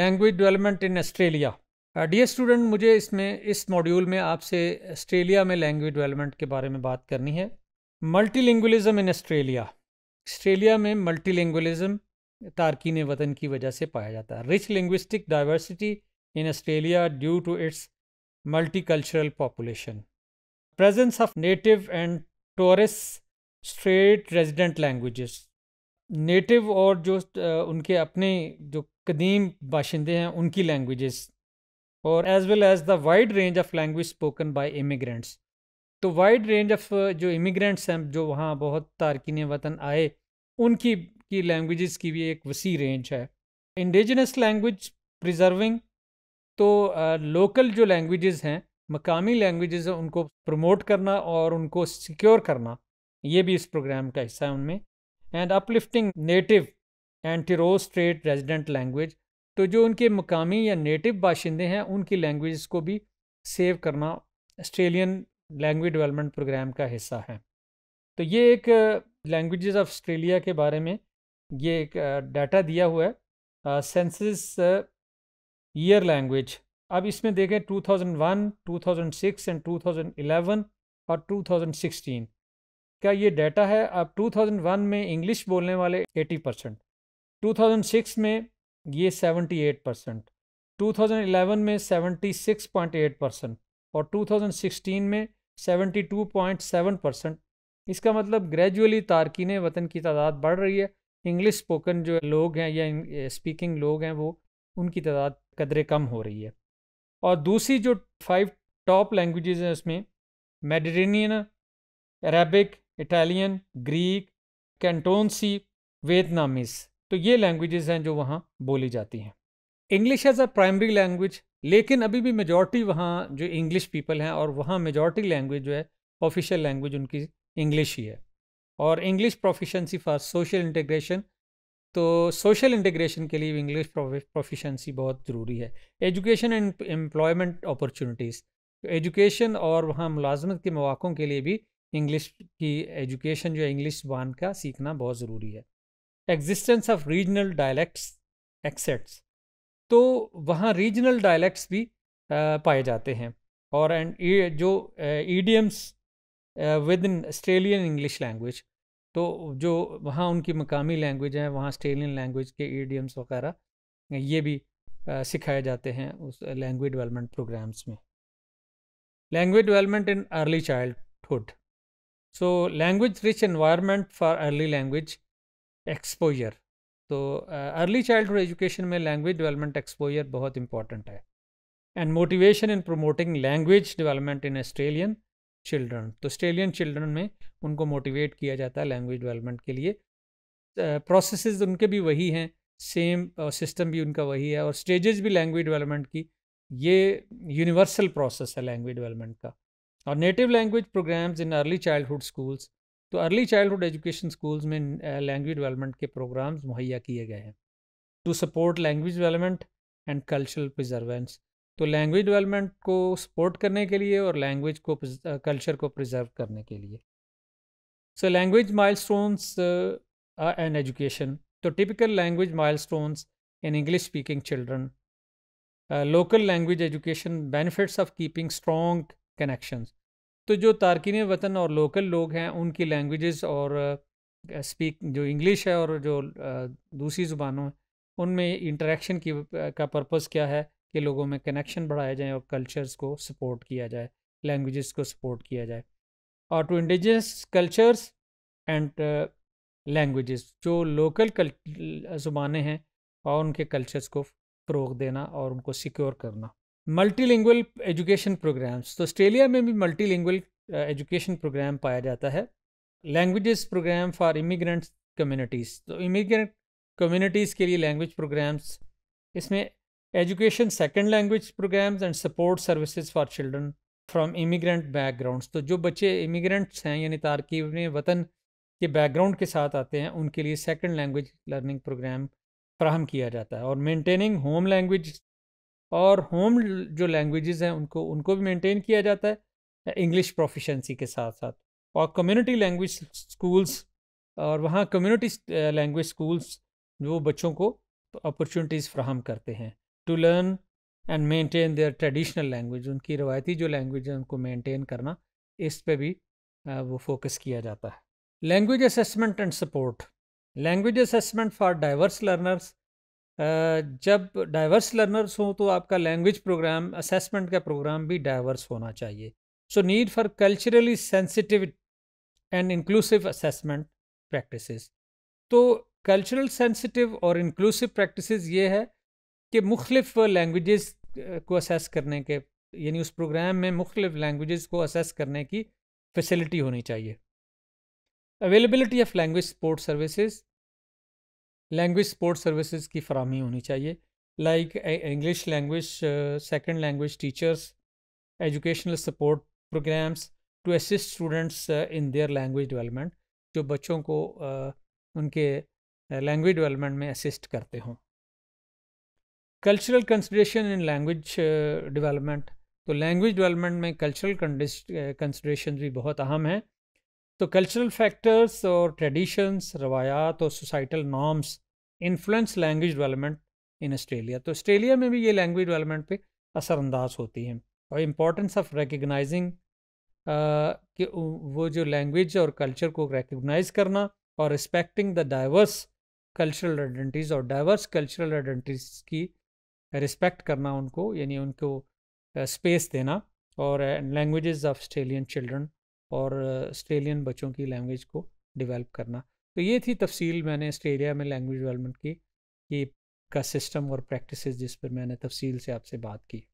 Language development in Australia dear student मुझे इसमें इस मॉड्यूल में आपसे ऑस्ट्रेलिया में लैंग्वेज डेवलपमेंट के बारे में बात करनी है मल्टीलिंगुलिज्म इन ऑस्ट्रेलिया ऑस्ट्रेलिया में मल्टीलिंगुलिज्म तारकिन वतन की वजह से पाया जाता है rich linguistic diversity in Australia due to its multicultural population presence of native and Torres strait resident languages native और जो उनके अपने जो कदीम बाशिंदे हैं उनकी लैंग्वेजेस और as well as the wide range of language spoken by immigrants तो वाइड रेंज ऑफ जो इमिग्रेंट्स हैं जो वहाँ बहुत तारकिन वतन आए उनकी की लैंग्वेजेस की भी एक वसी रेंज है इंडिजनस लैंग्वेज प्रिजर्विंग तो लोकल uh, जो लैंग्वेजेस हैं मकामी लैंग्वेजेस हैं उनको प्रमोट करना और उनको सिक्योर करना ये भी इस प्रोग्राम का हिस्सा है उनमें and uplifting native and strait resident language तो जो उनके मकामी या नेटिव बाशिंदे हैं उनकी लैंग्वेज को भी सेव करना ऑस्ट्रेलियन लैंग्वेज डेवलपमेंट प्रोग्राम का हिस्सा है तो ये एक लैंग्वेज ऑफ ऑस्ट्रेलिया के बारे में ये एक डाटा दिया हुआ है सेंसिस ईयर लैंग्वेज अब इसमें देखें 2001, 2006 एंड 2011 और 2016 का ये डाटा है अब 2001 में इंग्लिश बोलने वाले 80 परसेंट 2006 में ये 78 परसेंट 2011 में 76.8 परसेंट और 2016 में 72.7 परसेंट इसका मतलब ग्रेजुअली तारकिन वतन की तादाद बढ़ रही है इंग्लिश स्पोकन जो लोग हैं या स्पीकिंग eh, लोग हैं वो उनकी तादाद कदरे कम हो रही है और दूसरी जो फाइव टॉप लैंग्वेजेस हैं उसमें Mediterranean Arabic Italian Greek Cantonese Vietnamese तो ये लैंग्वेजेस हैं जो वहाँ बोली जाती हैं English as a primary language लेकिन अभी भी मेजॉरिटी वहाँ जो इंग्लिश पीपल हैं और वहाँ मेजॉरिटी लैंग्वेज जो है ऑफिशियल लैंग्वेज उनकी इंग्लिश ही है और English proficiency for social integration तो सोशल इंटीग्रेशन के लिए इंग्लिश प्रोफिशेंसी बहुत ज़रूरी है education and employment opportunities education और वहाँ मुलाजमत के मौक़ों के लिए भी इंग्लिश की एजुकेशन जो है इंग्लिश जबान का सीखना बहुत ज़रूरी है existence of regional dialects accents तो वहाँ रीजनल डायलैक्ट्स भी पाए जाते हैं और एंड जो idioms within Australian English language तो जो वहाँ उनकी मकामी लैंग्वेज है वहाँ आस्ट्रेलियन लैंग्वेज के ईडियम्स वगैरह ये भी सिखाए जाते हैं उस लैंग्वेज डेवलपमेंट प्रोग्राम्स में language development in early childhood so language rich environment for early language exposure तो अर्ली चाइल्डहुड एजुकेशन में लैंग्वेज डेवलपमेंट एक्सपोजर बहुत इंपॉर्टेंट है and motivation in promoting language development in Australian children तो Australian children में उनको motivate किया जाता है लैंग्वेज डेवलपमेंट के लिए प्रोसेस uh, उनके भी वही हैं सेम सिस्टम भी उनका वही है और स्टेजेस भी लैंग्वेज डेवलपमेंट की ये यूनिवर्सल प्रोसेस है लैंग्वेज डेवलपमेंट का और native language programs in early childhood schools तो अर्ली चाइल्डहुड एजुकेशन स्कूल्स में लैंग्वेज डेवलपमेंट के प्रोग्राम्स मुहैया किए गए हैं to support language development and cultural preservance तो लैंग्वेज डेवलपमेंट को सपोर्ट करने के लिए और लैंग्वेज को कल्चर को प्रिजर्व करने के लिए so language milestones and education तो typical language milestones in in English speaking children local language education benefits of keeping strong connections. तो जो तारकिन वतन और लोकल लोग हैं उनकी लैंग्वेजेस और स्पीक जो इंग्लिश है और जो दूसरी ज़ुबानों हैं उनमें इंटरेक्शन की का पर्पज़ क्या है कि लोगों में कनेक्शन बढ़ाया जाए और कल्चर्स को सपोर्ट किया जाए लैंग्वेजेस को सपोर्ट किया जाए और to indigenous cultures and languages जो लोकल ज़ुबानें हैं और उनके कल्चर्स को फ़रोग देना और उनको सिक्योर करना मल्टीलिंगुअल एजुकेशन प्रोग्राम्स तो ऑस्ट्रेलिया में भी मल्टीलिंगुअल एजुकेशन प्रोग्राम पाया जाता है languages program for immigrants communities तो इमिग्रेंट कम्युनिटीज़ के लिए लैंग्वेज प्रोग्राम्स इसमें education second language programs and support services for children from immigrant backgrounds तो जो बच्चे इमिग्रेंट्स हैं यानी तारकीब में वतन के बैकग्राउंड के साथ आते हैं उनके लिए सेकेंड लैंग्वेज लर्निंग प्रोग्राम फ्राहम किया जाता है और मेंटेनिंग होम लैंग्वेज और होम जो लैंग्वेजेस हैं उनको उनको भी मेंटेन किया जाता है इंग्लिश प्रोफिशेंसी के साथ साथ और कम्युनिटी लैंग्वेज स्कूल्स और वहाँ कम्युनिटी लैंग्वेज स्कूल्स जो बच्चों को अपॉर्चुनिटीज़ फ्राहम करते हैं to learn and maintain their traditional language उनकी रवायती जो लैंग्वेज है उनको मेंटेन करना इस पे भी वो फोकस किया जाता है language assessment and support language assessment for diverse learners जब डाइवर्स लर्नर्स हों तो आपका लैंग्वेज प्रोग्राम असेसमेंट का प्रोग्राम भी डाइवर्स होना चाहिए so need for culturally sensitive and inclusive assessment practices तो कल्चरल सेंसिटिव और इंक्लूसिव प्रैक्टिसेस ये है कि मुख्तफ लैंग्वेजेस को असेस करने के यानी उस प्रोग्राम में मुख्तफ लैंग्वेजेस को असेस करने की फैसिलिटी होनी चाहिए availability of language support services language support services की फरहमी होनी चाहिए like English language second language teachers educational support programs to assist students in their language development जो बच्चों को uh, उनके लैंग्वेज डेवलपमेंट में असिस्ट करते हों cultural consideration in language development तो लैंग्वेज डेवलपमेंट में कल्चरल कंसिड्रेशन भी बहुत अहम हैं तो कल्चरल फैक्टर्स और ट्रेडिशंस रवायात और societal norms influence language development in Australia तो ऑस्ट्रेलिया में भी ये लैंग्वेज डेवलपमेंट पे असरअंदाज होती हैं और इम्पोर्टेंस ऑफ रिकगनाइजिंग कि वो जो लैंग्वेज और कल्चर को रिकगनाइज करना और respecting the diverse cultural identities और डाइवर्स कल्चरल आइडेंटिटीज़ की रिस्पेक्ट करना उनको यानी उनको स्पेस देना और लैंग्वेजेस ऑफ ऑस्ट्रेलियन चिल्ड्रन और आस्ट्रेलियन बच्चों की लैंग्वेज को डेवलप करना तो ये थी तफसील मैंने आस्ट्रेलिया में लैंग्वेज डेवलपमेंट की कि का सिस्टम और प्रैक्टिसेस जिस पर मैंने तफसील से आपसे बात की